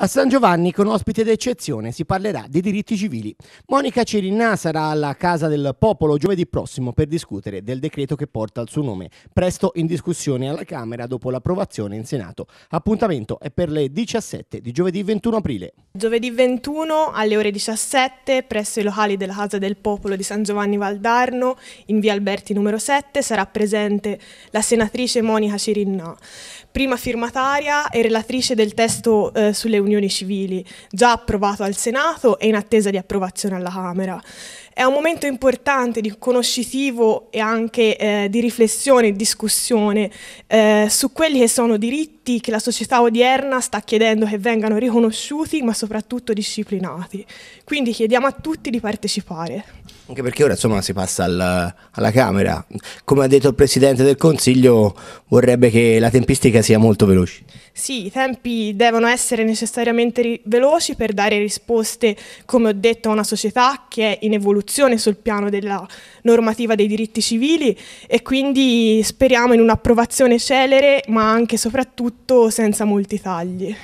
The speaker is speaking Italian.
A San Giovanni, con ospite d'eccezione, si parlerà di diritti civili. Monica Cerinà sarà alla Casa del Popolo giovedì prossimo per discutere del decreto che porta il suo nome, presto in discussione alla Camera dopo l'approvazione in Senato. Appuntamento è per le 17 di giovedì 21 aprile. Giovedì 21 alle ore 17 presso i locali della Casa del Popolo di San Giovanni Valdarno, in via Alberti numero 7, sarà presente la senatrice Monica Cerinà, prima firmataria e relatrice del testo eh, sulle riunioni civili, già approvato al Senato e in attesa di approvazione alla Camera. È un momento importante di conoscitivo e anche eh, di riflessione e discussione eh, su quelli che sono diritti diritti che la società odierna sta chiedendo che vengano riconosciuti ma soprattutto disciplinati. Quindi chiediamo a tutti di partecipare. Anche perché ora insomma si passa alla, alla Camera. Come ha detto il Presidente del Consiglio vorrebbe che la tempistica sia molto veloce. Sì, i tempi devono essere necessariamente veloci per dare risposte, come ho detto, a una società che è in evoluzione sul piano della normativa dei diritti civili e quindi speriamo in un'approvazione celere ma anche e soprattutto tutto senza molti tagli.